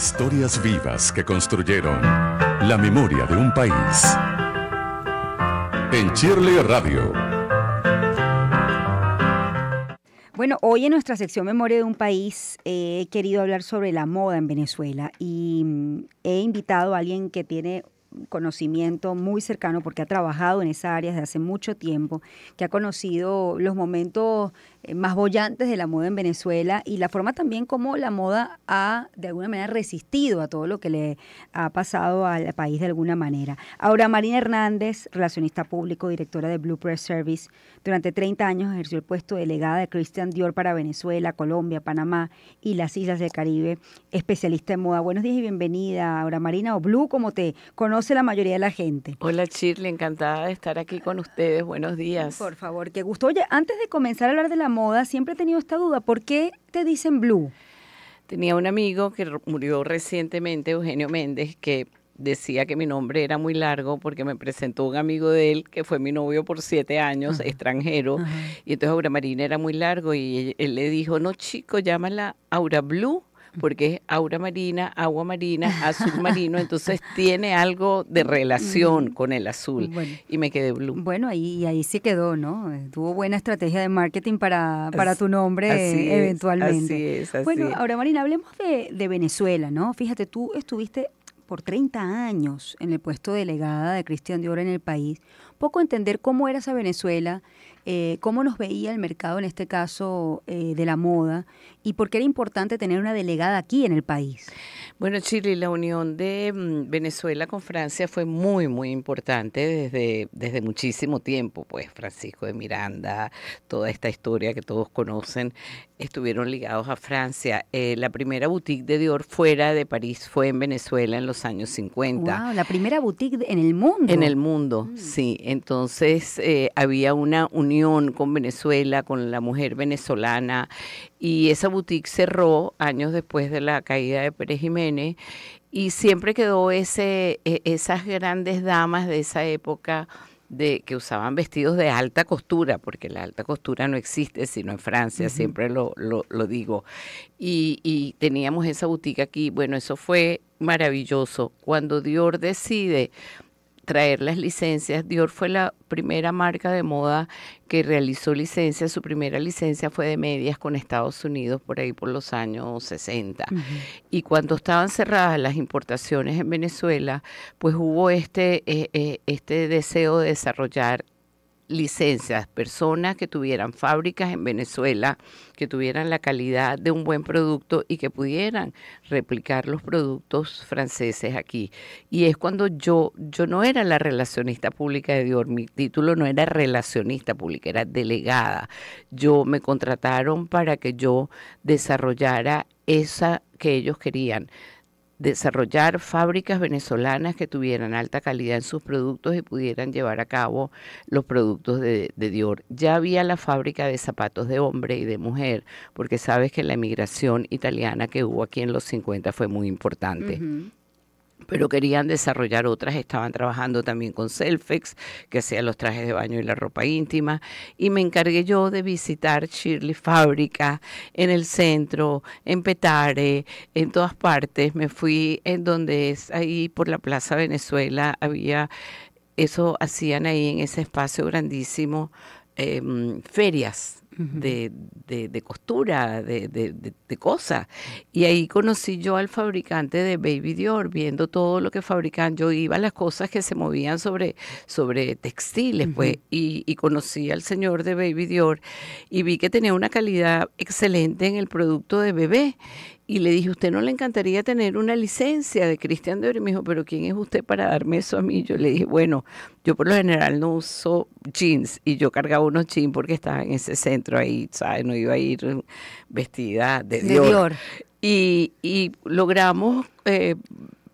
Historias vivas que construyeron la memoria de un país. En Chirle Radio. Bueno, hoy en nuestra sección Memoria de un País eh, he querido hablar sobre la moda en Venezuela y mm, he invitado a alguien que tiene conocimiento muy cercano porque ha trabajado en esa área desde hace mucho tiempo, que ha conocido los momentos eh, más bollantes de la moda en Venezuela y la forma también como la moda ha de alguna manera resistido a todo lo que le ha pasado al país de alguna manera. Ahora, Marina Hernández, relacionista público, directora de Blue Press Service, durante 30 años ejerció el puesto de delegada de Christian Dior para Venezuela, Colombia, Panamá y las Islas del Caribe, especialista en moda. Buenos días y bienvenida, ahora Marina, o Blue, como te conoce la mayoría de la gente. Hola Shirley, encantada de estar aquí con ustedes. Buenos días. Por favor, qué gusto. Oye, antes de comenzar a hablar de la moda, siempre he tenido esta duda, ¿por qué te dicen blue? Tenía un amigo que murió recientemente, Eugenio Méndez, que decía que mi nombre era muy largo porque me presentó un amigo de él que fue mi novio por siete años, extranjero, y entonces Aura Marina era muy largo y él, le dijo, no chico, llámala Aura Blue porque es aura marina, agua marina, azul marino, entonces tiene algo de mm. relación con el azul. Y me quedé blue. Bueno, ahí, ahí se quedó, ¿no? Tuvo buena estrategia de marketing para, para tu nombre eventualmente. bueno, ahora Marina, hablemos de, de Venezuela, ¿no? Fíjate, tú estuviste por 30 años en el puesto de delegada de Cristian Dior en el país, poco entender cómo era esa Venezuela, eh, cómo nos veía el mercado, en este caso eh, de la moda, y por qué era importante tener una delegada aquí en el país. Bueno, Chile, la unión de mm, Venezuela con Francia fue muy, muy importante desde, desde muchísimo tiempo. Pues Francisco de Miranda, toda esta historia que todos conocen, estuvieron ligados a Francia. Eh, la primera boutique de Dior fuera de París fue en Venezuela en los años 50. Wow, la primera boutique en el mundo. En el mundo, mm. sí. Entonces eh, había una unión con Venezuela, con la mujer venezolana, y esa boutique boutique cerró años después de la caída de Pérez Jiménez y siempre quedó ese, e, esas grandes damas de esa época de que usaban vestidos de alta costura, porque la alta costura no existe sino en Francia, siempre lo, digo. Y, y, teníamos esa boutique aquí, bueno, eso fue maravilloso. Cuando Dior decide traer las licencias. Dior fue la primera marca de moda que realizó licencias. Su primera licencia fue de medias con Estados Unidos por ahí por los años 60. Y cuando estaban cerradas las importaciones en Venezuela, pues hubo este, eh, eh, este deseo de desarrollar licencias, personas que tuvieran fábricas en Venezuela, que tuvieran la calidad de un buen producto y que pudieran replicar los productos franceses aquí. Y es cuando yo, yo no era la relacionista pública de Dior, mi título no era relacionista pública, era delegada. Yo me contrataron para que yo desarrollara esa que ellos querían desarrollar fábricas venezolanas que tuvieran alta calidad en sus productos y pudieran llevar a cabo los productos de, Dior. Ya había la fábrica de zapatos de hombre y de mujer, porque sabes que la emigración italiana que hubo aquí en los 50 fue muy importante pero querían desarrollar otras. Estaban trabajando también con Selfex, que hacía los trajes de baño y la ropa íntima. Y me encargué yo de visitar Shirley Fábrica en el centro, en Petare, en todas partes. Me fui en donde es ahí por la Plaza Venezuela. Había, eso hacían ahí en ese espacio grandísimo, em, ferias de, costura, de, cosas. Y ahí conocí yo al fabricante de Baby Dior, viendo todo lo que fabrican, Yo iba a las cosas que se movían sobre, sobre textiles, pues, y, y conocí al señor de Baby Dior y vi que tenía una calidad excelente en el producto de bebé y le dije, ¿usted no le encantaría tener una licencia de Cristian de Y me dijo, ¿pero quién es usted para darme eso a mí? Yo le dije, bueno, yo por lo general no uso jeans y yo cargaba unos jeans porque estaba en ese centro ahí, ¿sabes? No iba a ir vestida de Dior. Y, y, logramos eh,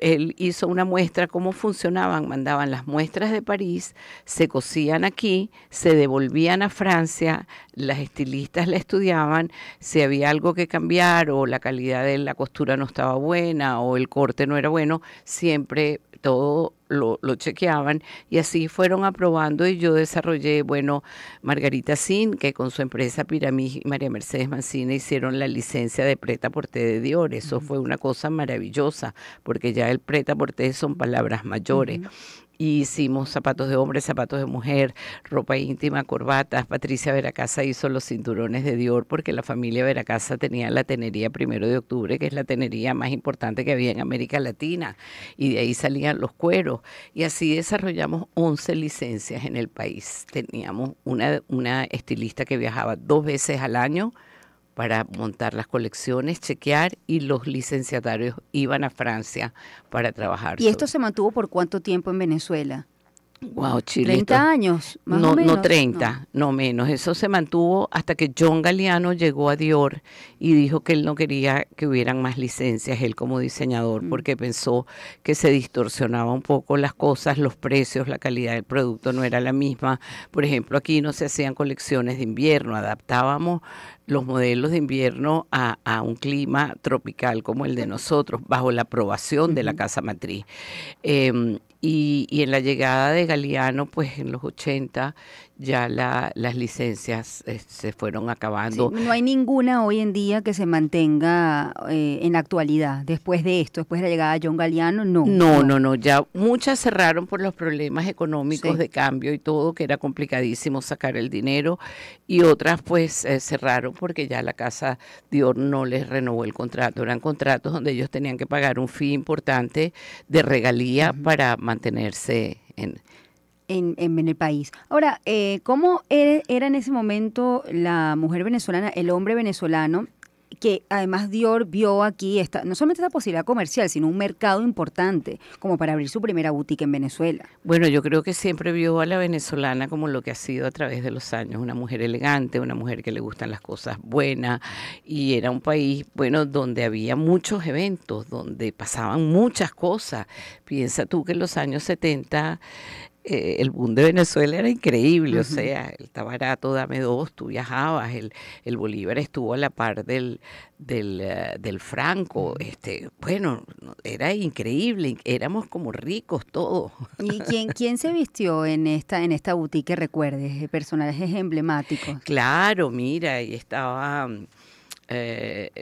él hizo una muestra, cómo funcionaban, mandaban las muestras de París, se cosían aquí, se devolvían a Francia, las estilistas la estudiaban, si había algo que cambiar o la calidad de la costura no estaba buena o el corte no era bueno, siempre todo lo, chequeaban y así fueron aprobando y yo desarrollé, bueno, Margarita Sin, que con su empresa Piramí y María Mercedes Mancina hicieron la licencia de preta porté de Dior. Eso fue una cosa maravillosa porque ya el preta porté son palabras mayores. hicimos zapatos de hombre, zapatos de mujer, ropa íntima, corbatas. Patricia Veracasa hizo los cinturones de Dior porque la familia Veracasa tenía la tenería primero de octubre, que es la tenería más importante que había en América Latina. Y de ahí salían los cueros y así desarrollamos 11 licencias en el país. Teníamos una, estilista que viajaba dos veces al año para montar las colecciones, chequear y los licenciatarios iban a Francia para trabajar. ¿Y esto se mantuvo por cuánto tiempo en Venezuela? 30 años, no, menos. 30, no. menos. Eso se mantuvo hasta que John Galeano llegó a Dior y dijo que él no quería que hubieran más licencias, él como diseñador, mm. porque pensó que se distorsionaba un poco las cosas, los precios, la calidad del producto no era la misma. Por ejemplo, aquí no se hacían colecciones de invierno, adaptábamos los modelos de invierno a, un clima tropical como el de nosotros, bajo la aprobación de la Casa Matriz. Em, y, en la llegada de Galeano, pues en los 80, ya la, las licencias eh, se fueron acabando. no hay ninguna hoy en día que se mantenga eh, en actualidad después de esto, después de la llegada de John Galeano, no. No, no, no, ya muchas cerraron por los problemas económicos de cambio y todo, que era complicadísimo sacar el dinero, y otras pues eh, cerraron porque ya la Casa Dior no les renovó el contrato, eran contratos donde ellos tenían que pagar un fee importante de regalía para mantenerse en en, en, el país. Ahora, eh, ¿cómo era en ese momento la mujer venezolana, el hombre venezolano que además Dior vio aquí esta, no solamente esta posibilidad comercial, sino un mercado importante como para abrir su primera boutique en Venezuela. Bueno, yo creo que siempre vio a la venezolana como lo que ha sido a través de los años, una mujer elegante, una mujer que le gustan las cosas buenas y era un país, bueno, donde había muchos eventos, donde pasaban muchas cosas. Piensa tú que en los años 70 eh, el boom de Venezuela era increíble, o sea, el barato, dame dos, tú viajabas, el, el Bolívar estuvo a la par del, del, eh, franco, este, bueno, era increíble, éramos como ricos todos. ¿Y quién, quién se vistió en esta, en esta boutique recuerdes, eh, personajes emblemáticos? Claro, mira, ahí estaba... Mm,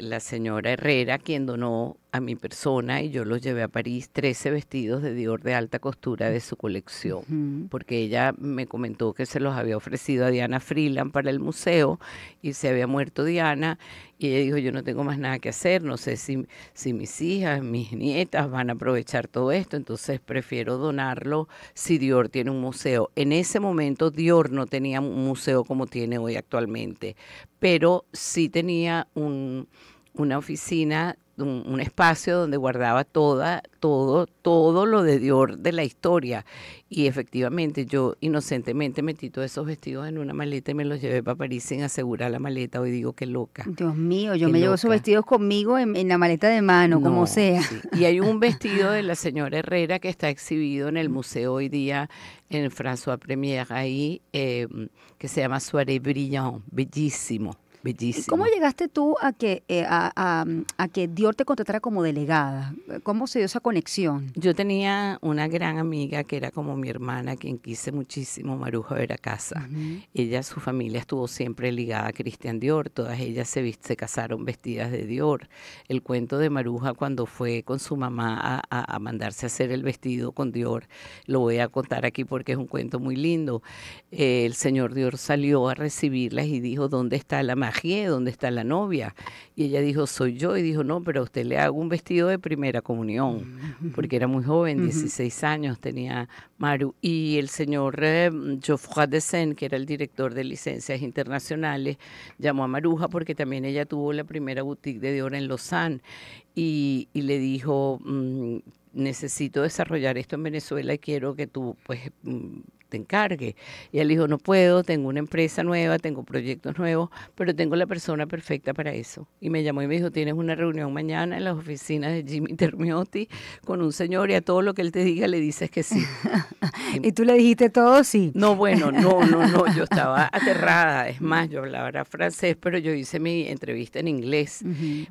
la señora Herrera, quien donó a mi persona y yo los llevé a París 13 vestidos de Dior de alta costura de su colección, porque ella me comentó que se los había ofrecido a Diana Freeland para el museo y se había muerto Diana y ella dijo, yo no tengo más nada que hacer, no sé si, si mis hijas, mis nietas van a aprovechar todo esto, entonces prefiero donarlo si Dior tiene un museo. En ese momento Dior no tenía un museo como tiene hoy actualmente, pero sí tenía un una oficina un, espacio donde guardaba toda, todo, todo lo de Dior de la historia. Y efectivamente yo inocentemente metí todos esos vestidos en una maleta y me los llevé para París sin asegurar la maleta. Hoy digo que loca. Dios mío, yo me llevo esos vestidos conmigo en, la maleta de mano, como sea. Y hay un vestido de la señora Herrera que está exhibido en el museo hoy día en François Premier ahí, eh, que se llama Soirée Brillant, bellísimo cómo llegaste tú a que, eh, a, que Dior te contratara como delegada? ¿Cómo se dio esa conexión? Yo tenía una gran amiga que era como mi hermana, quien quise muchísimo, Maruja ver a casa. Ella, su familia estuvo siempre ligada a Cristian Dior, todas ellas se, casaron vestidas de Dior. El cuento de Maruja cuando fue con su mamá a, mandarse a hacer el vestido con Dior, lo voy a contar aquí porque es un cuento muy lindo. el señor Dior salió a recibirlas y dijo, ¿dónde está la madre? Donde ¿dónde está la novia? Y ella dijo, soy yo. Y dijo, no, pero a usted le hago un vestido de primera comunión, mm. porque era muy joven, 16 años tenía Maru. Y el señor eh, de Sen, que era el director de licencias internacionales, llamó a Maruja porque también ella tuvo la primera boutique de Dior en Lausanne. Y, le dijo, mm, necesito desarrollar esto en Venezuela y quiero que tú pues mm, te encargue. Y él dijo, no puedo, tengo una empresa nueva, tengo proyectos nuevos, pero tengo la persona perfecta para eso. Y me llamó y me dijo, tienes una reunión mañana en las oficinas de Jimmy Termiotti con un señor y a todo lo que él te diga le dices que sí. ¿Y tú le dijiste todo sí? No, bueno, no, no, no, yo estaba aterrada. Es más, yo hablaba francés, pero yo hice mi entrevista en inglés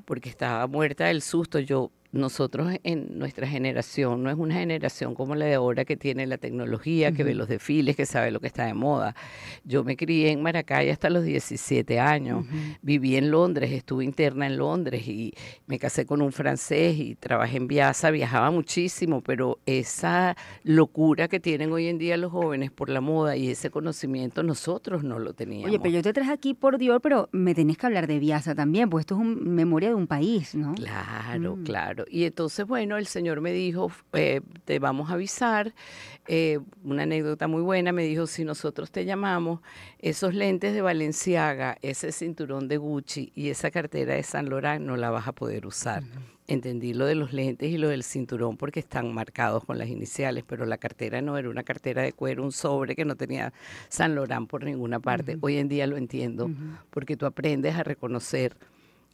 porque estaba muerta del susto. Yo nosotros en nuestra generación, no es una generación como la de ahora que tiene la tecnología, que ve los desfiles, que sabe lo que está de moda. Yo me crié en Maracay hasta los 17 años, viví en Londres, estuve interna en Londres y me casé con un francés y trabajé en Viaza, viajaba muchísimo, pero esa locura que tienen hoy en día los jóvenes por la moda y ese conocimiento nosotros no lo teníamos. Oye, pero yo te traje aquí por Dios, pero me tenés que hablar de Viasa también, pues esto es un memoria de un país, ¿no? Claro, mm. claro y entonces, bueno, el señor me dijo, eh, te vamos a avisar, eh, una anécdota muy buena, me dijo, si nosotros te llamamos, esos lentes de Valenciaga, ese cinturón de Gucci y esa cartera de San Laurent no la vas a poder usar. Entendí lo de los lentes y lo del cinturón porque están marcados con las iniciales, pero la cartera no era una cartera de cuero, un sobre que no tenía San Laurent por ninguna parte. Hoy en día lo entiendo, porque tú aprendes a reconocer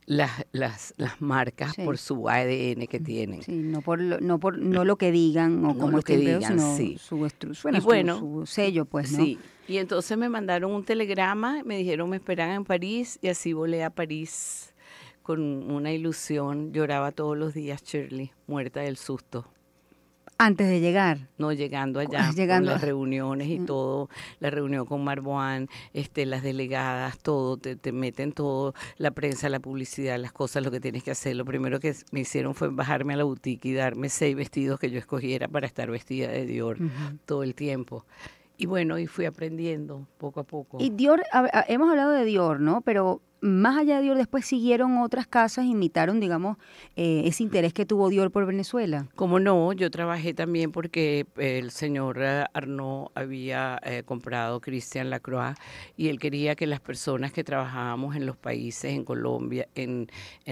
las, las, las marcas por su ADN que mm, tienen. no por lo, no por no lo que digan o como lo que digan, su, su, sello, pues, Sí. Y entonces me mandaron un telegrama, me dijeron me esperan en París y así volé a París con una ilusión, lloraba todos los días Shirley, muerta del susto. Antes de llegar. No, llegando allá. las reuniones y mm. todo, la reunión con Marboán, este, las delegadas, todo, te, meten todo, la prensa, la publicidad, las cosas, lo que tienes que hacer. Lo primero que me hicieron fue bajarme a la boutique y darme seis vestidos que yo escogiera para estar vestida de Dior todo el tiempo. Y bueno, y fui aprendiendo poco a poco. Y Dior, hemos hablado de Dior, ¿no? Pero más allá de Dior, después siguieron otras casas, imitaron, digamos, eh, ese interés que tuvo Dior por Venezuela. Como no, yo trabajé también porque eh, el señor eh, Arnaud había comprado Christian Lacroix y él quería que las personas que trabajábamos en los países, en Colombia, en,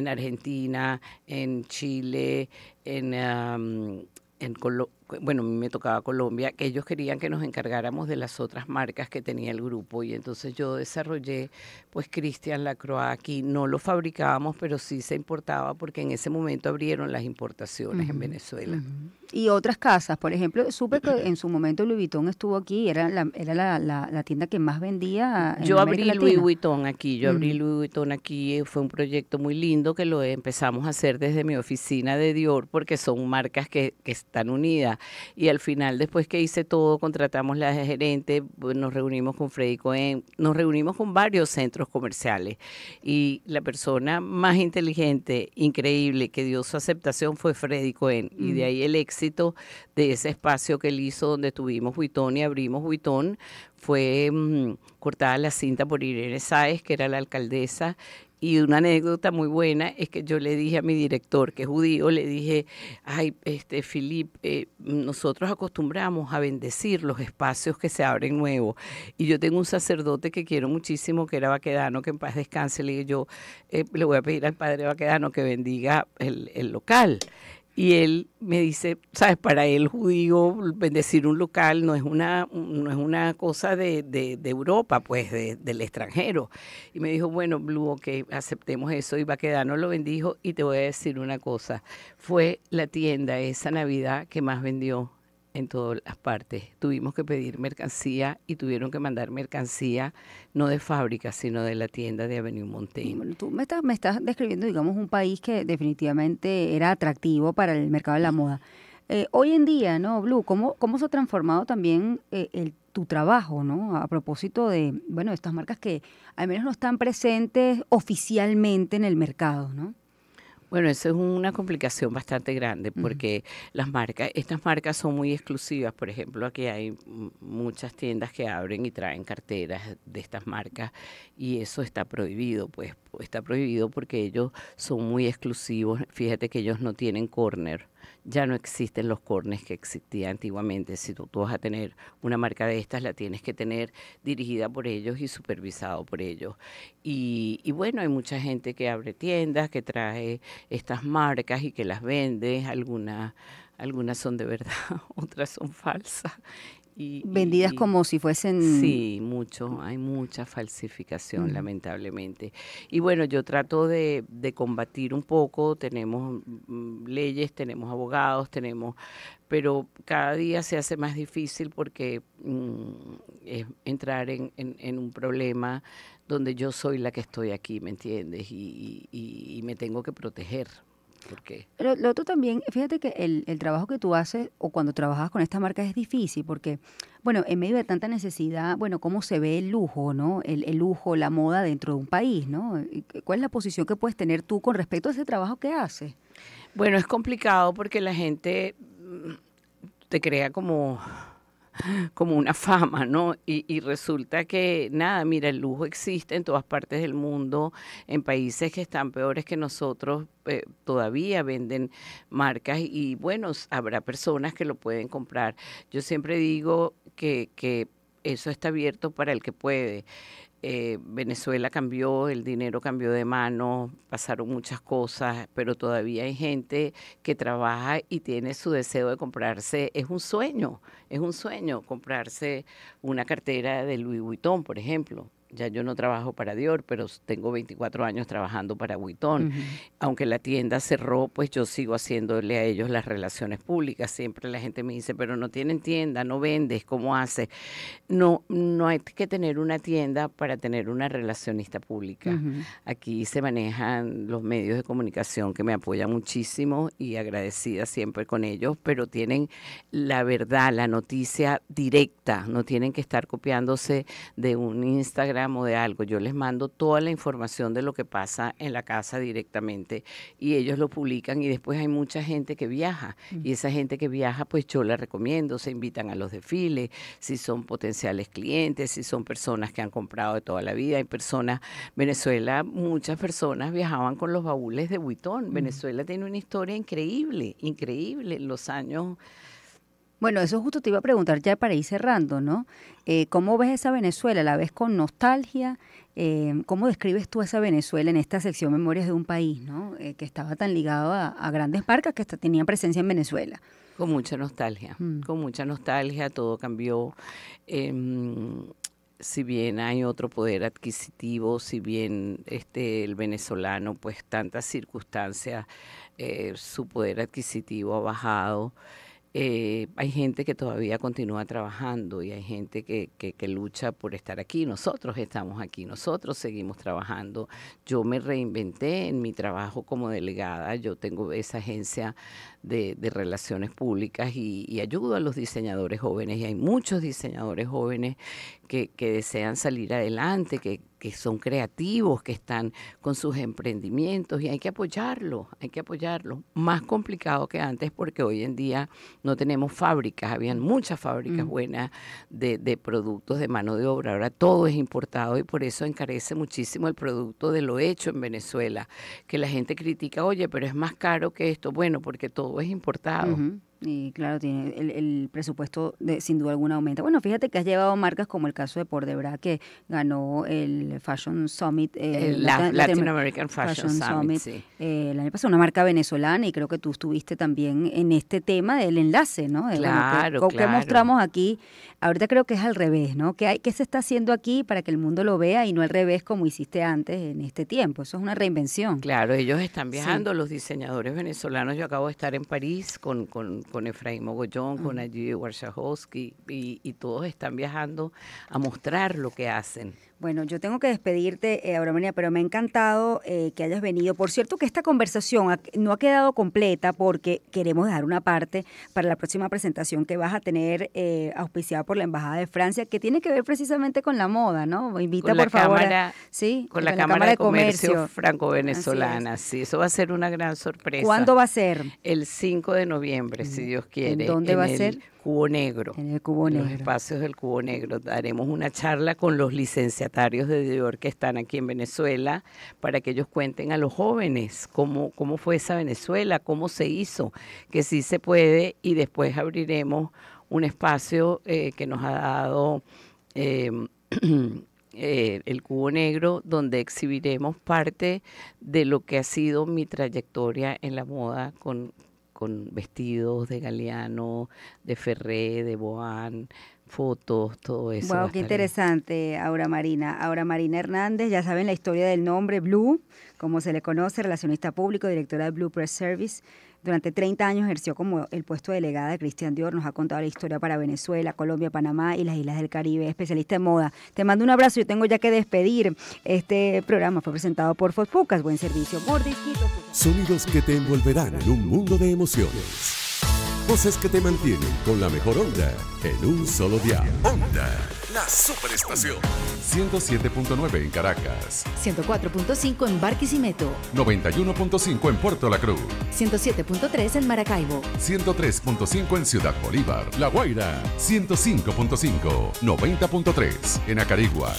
Argentina, en Chile, en... en Colombia bueno, a me tocaba Colombia, que ellos querían que nos encargáramos de las otras marcas que tenía el grupo y entonces yo desarrollé pues Cristian Lacroix aquí, no lo fabricábamos, pero sí se importaba porque en ese momento abrieron las importaciones en Venezuela. Y otras casas, por ejemplo, supe que en su momento Louis Vuitton estuvo aquí, era la, era la, la, tienda que más vendía. En yo abrí Louis Vuitton aquí, yo abrí Louis Vuitton aquí, eh, fue un proyecto muy lindo que lo empezamos a hacer desde mi oficina de Dior porque son marcas que están unidas y al final, después que hice todo, contratamos la gerente, nos reunimos con Freddy Cohen, nos reunimos con varios centros comerciales. Y la persona más inteligente, increíble, que dio su aceptación fue Freddy Cohen. Y de mm. ahí el éxito de ese espacio que él hizo donde tuvimos Huitón y abrimos Huitón fue mm, cortada la cinta por Irene Sáez, que era la alcaldesa, y una anécdota muy buena es que yo le dije a mi director, que es judío, le dije, ay, este, Filip, eh, nosotros acostumbramos a bendecir los espacios que se abren nuevos. Y yo tengo un sacerdote que quiero muchísimo, que era Baquedano, que en paz descanse. Le dije yo, eh, le voy a pedir al padre Baquedano que bendiga el, el local. Y él me dice, sabes, para él judío, bendecir un local no es una, no es una cosa de, Europa, pues del extranjero. Y me dijo, bueno, Blue, que aceptemos eso. Y va a quedarnos lo bendijo y te voy a decir una cosa. Fue la tienda esa Navidad que más vendió en todas las partes. Tuvimos que pedir mercancía y tuvieron que mandar mercancía no de fábrica, sino de la tienda de Avenue Montaigne. tú me estás, me estás describiendo, digamos, un país que definitivamente era atractivo para el mercado de la moda. Eh, hoy en día, ¿no, Blue? ¿Cómo, cómo se ha transformado también eh, tu trabajo, ¿no? A propósito de, bueno, estas marcas que al menos no están presentes oficialmente en el mercado, ¿no? Bueno, eso es una complicación bastante grande porque las marcas, estas marcas son muy exclusivas. Por ejemplo, aquí hay muchas tiendas que abren y traen carteras de estas marcas y eso está prohibido, pues está prohibido porque ellos son muy exclusivos. Fíjate que ellos no tienen corner ya no existen los cornes que existían antiguamente. Si tú, tú, vas a tener una marca de estas, la tienes que tener dirigida por ellos y supervisado por ellos. Y, y bueno, hay mucha gente que abre tiendas, que trae estas marcas y que las vende, algunas algunas son de verdad, otras son falsas, Vendidas como si fuesen... Sí, mucho, hay mucha falsificación, lamentablemente. Y bueno, yo trato de, combatir un poco, tenemos mm, leyes, tenemos abogados, tenemos... Pero cada día se hace más difícil porque mm, es entrar en, un problema donde yo soy la que estoy aquí, ¿me entiendes? y me tengo que proteger. Pero lo otro también, fíjate que el, trabajo que tú haces o cuando trabajas con esta marca es difícil porque, bueno, en medio de tanta necesidad, bueno, cómo se ve el lujo, ¿no? El, el lujo, la moda dentro de un país, ¿no? ¿Cuál es la posición que puedes tener tú con respecto a ese trabajo que haces? Bueno, es complicado porque la gente mm, te crea como como una fama, ¿no? Y, resulta que, nada, mira, el lujo existe en todas partes del mundo, en países que están peores que nosotros, eh, todavía venden marcas y, bueno, habrá personas que lo pueden comprar. Yo siempre digo que eso está abierto para el que puede. Eh, Venezuela cambió, el dinero cambió de mano, pasaron muchas cosas, pero todavía hay gente que trabaja y tiene su deseo de comprarse, es un sueño, es un sueño comprarse una cartera de Louis Vuitton, por ejemplo ya yo no trabajo para Dior, pero tengo 24 años trabajando para Vuitton. Aunque la tienda cerró, pues yo sigo haciéndole a ellos las relaciones públicas. Siempre la gente me dice, pero no tienen tienda, no vendes, ¿cómo haces? No, no hay que tener una tienda para tener una relacionista pública. Aquí se manejan los medios de comunicación que me apoyan muchísimo y agradecida siempre con ellos, pero tienen la verdad, la noticia directa, no tienen que estar copiándose de un Instagram de algo, yo les mando toda la información de lo que pasa en la casa directamente y ellos lo publican y después hay mucha gente que viaja y esa gente que viaja pues yo la recomiendo, se invitan a los desfiles, si son potenciales clientes, si son personas que han comprado de toda la vida, hay personas, Venezuela, muchas personas viajaban con los baúles de buitón Venezuela tiene una historia increíble, increíble en los años bueno, eso justo te iba a preguntar ya para ir cerrando, ¿no? Eh, ¿Cómo ves esa Venezuela? ¿La ves con nostalgia? Eh, ¿Cómo describes tú esa Venezuela en esta sección Memorias de un país, ¿no? Eh, que estaba tan ligado a, grandes marcas que hasta tenían presencia en Venezuela. Con mucha nostalgia, mm. con mucha nostalgia, todo cambió. Em, si bien hay otro poder adquisitivo, si bien este, el venezolano, pues tantas circunstancias, su poder adquisitivo ha bajado. Eh, hay gente que todavía continúa trabajando y hay gente que, que, lucha por estar aquí. Nosotros estamos aquí, nosotros seguimos trabajando. Yo me reinventé en mi trabajo como delegada. Yo tengo esa agencia de, relaciones públicas y, y, ayudo a los diseñadores jóvenes. Y hay muchos diseñadores jóvenes que, desean salir adelante, que, son creativos, que están con sus emprendimientos y hay que apoyarlos, hay que apoyarlos. Más complicado que antes porque hoy en día no tenemos fábricas, habían muchas fábricas mm. buenas de productos de mano de obra, ahora todo es importado y por eso encarece muchísimo el producto de lo hecho en Venezuela, que la gente critica, oye, pero es más caro que esto, bueno, porque todo es importado. Y claro, tiene el, el presupuesto de, sin duda alguna aumenta. Bueno, fíjate que has llevado marcas como el caso de Pordebra que ganó el Fashion Summit. el eh, eh, Latin, American Fashion, Summit, eh, año pasado, una marca venezolana, y creo que tú estuviste también en este tema del enlace, ¿no? De, claro, que, mostramos aquí? Ahorita creo que es al revés, ¿no? ¿Qué, hay, ¿Qué se está haciendo aquí para que el mundo lo vea y no al revés como hiciste antes en este tiempo? Eso es una reinvención. Claro, ellos están viajando, los diseñadores venezolanos. Yo acabo de estar en París con, con con Efraín Mogollón, con allí Warshawski, y, todos están viajando a mostrar lo que hacen. Bueno, yo tengo que despedirte, eh, pero me ha encantado eh, que hayas venido. Por cierto, que esta conversación no ha quedado completa porque queremos dejar una parte para la próxima presentación que vas a tener eh, auspiciada por la Embajada de Francia, que tiene que ver precisamente con la moda, ¿no? Invita, por favor. sí, con, la, cámara de Comercio, franco-venezolana. Sí, eso va a ser una gran sorpresa. ¿Cuándo va a ser? El 5 de noviembre si Dios quiere. ¿En dónde va a ser? Cubo Negro. En el Cubo Negro. En los espacios del Cubo Negro. Daremos una charla con los licenciatarios de Dior que están aquí en Venezuela para que ellos cuenten a los jóvenes cómo, cómo fue esa Venezuela, cómo se hizo, que sí se puede y después abriremos un espacio eh, que nos ha dado... Em, eh, el Cubo Negro, donde exhibiremos parte de lo que ha sido mi trayectoria en la moda con, con vestidos de Galeano, de Ferré, de Boán, fotos, todo eso. Wow, qué interesante, Aura Marina. Aura Marina Hernández, ya saben la historia del nombre Blue, como se le conoce, relacionista público, directora de Blue Press Service. Durante 30 años ejerció como el puesto de delegada de Cristian Dior, nos ha contado la historia para Venezuela, Colombia, Panamá y las Islas del Caribe, especialista en moda. Te mando un abrazo, yo tengo ya que despedir. Este programa fue presentado por Fosfocas. buen servicio. Por Mordisquito. Sonidos que te envolverán en un mundo de emociones. Voces que te mantienen con la mejor onda en un solo día. Onda la superestación. 107.9 en Caracas. 104.5 en Barquisimeto. 91.5 en Puerto La Cruz. 107.3 en Maracaibo. 103.5 en Ciudad Bolívar. La Guaira. 105.5. 90.3 en Acarigua.